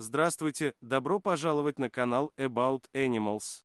Здравствуйте, добро пожаловать на канал About Animals.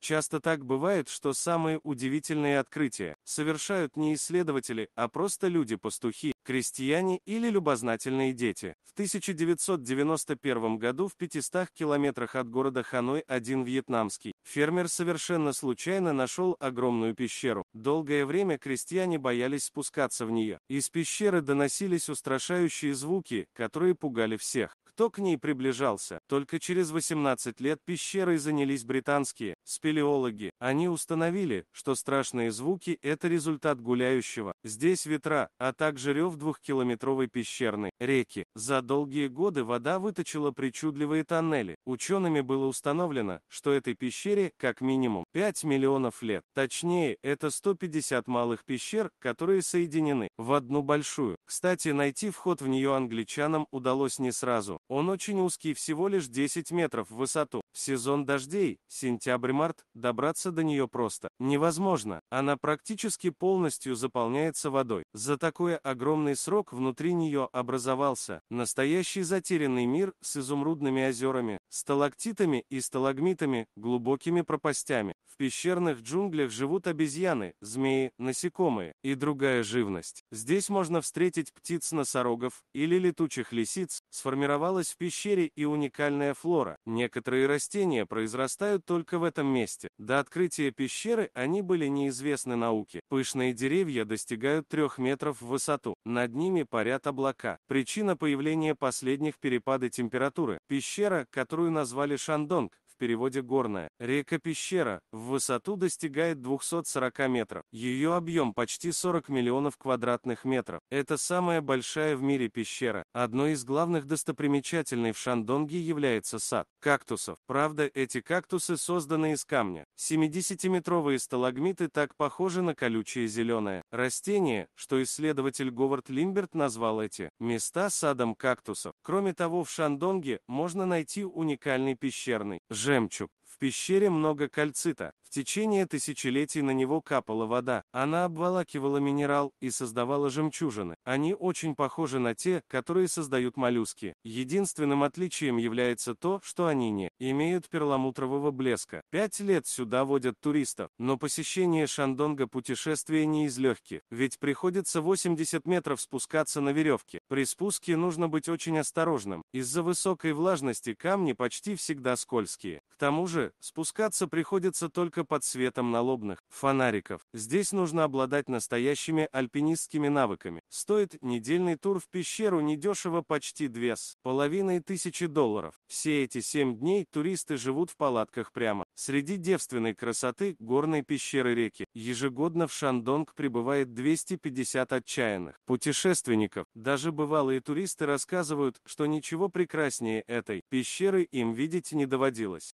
Часто так бывает, что самые удивительные открытия, совершают не исследователи, а просто люди-пастухи, крестьяне или любознательные дети. В 1991 году в 500 километрах от города Ханой один вьетнамский фермер совершенно случайно нашел огромную пещеру. Долгое время крестьяне боялись спускаться в нее. Из пещеры доносились устрашающие звуки, которые пугали всех кто к ней приближался. Только через 18 лет пещерой занялись британские спелеологи. Они установили, что страшные звуки – это результат гуляющего, здесь ветра, а также рев двухкилометровой пещерной реки. За долгие годы вода выточила причудливые тоннели. Учеными было установлено, что этой пещере, как минимум, 5 миллионов лет. Точнее, это 150 малых пещер, которые соединены в одну большую. Кстати, найти вход в нее англичанам удалось не сразу. Он очень узкий, всего лишь 10 метров в высоту. В сезон дождей, сентябрь-март, добраться до нее просто невозможно. Она практически полностью заполняется водой. За такой огромный срок внутри нее образовался настоящий затерянный мир с изумрудными озерами, сталактитами и сталагмитами, глубокими пропастями, пещерных джунглях живут обезьяны, змеи, насекомые и другая живность. Здесь можно встретить птиц носорогов или летучих лисиц, сформировалась в пещере и уникальная флора. Некоторые растения произрастают только в этом месте. До открытия пещеры они были неизвестны науке. Пышные деревья достигают трех метров в высоту. Над ними парят облака. Причина появления последних перепады температуры. Пещера, которую назвали Шандонг, переводе горная. Река-пещера в высоту достигает 240 метров. Ее объем почти 40 миллионов квадратных метров. Это самая большая в мире пещера. Одной из главных достопримечательной в Шандонге является сад кактусов. Правда, эти кактусы созданы из камня. 70-метровые сталагмиты так похожи на колючее зеленое. Растения, что исследователь Говард Лимберт назвал эти места садом кактусов. Кроме того, в Шандонге можно найти уникальный пещерный жемчуг. В пещере много кальцита, в течение тысячелетий на него капала вода, она обволакивала минерал и создавала жемчужины. Они очень похожи на те, которые создают моллюски. Единственным отличием является то, что они не имеют перламутрового блеска. Пять лет сюда водят туристов, но посещение Шандонга путешествие не из легких, ведь приходится 80 метров спускаться на веревке. При спуске нужно быть очень осторожным, из-за высокой влажности камни почти всегда скользкие тому же, спускаться приходится только под светом налобных фонариков. Здесь нужно обладать настоящими альпинистскими навыками. Стоит недельный тур в пещеру недешево почти две с половиной тысячи долларов. Все эти семь дней туристы живут в палатках прямо. Среди девственной красоты горной пещеры реки ежегодно в Шандонг прибывает 250 отчаянных путешественников. Даже бывалые туристы рассказывают, что ничего прекраснее этой пещеры им видеть не доводилось.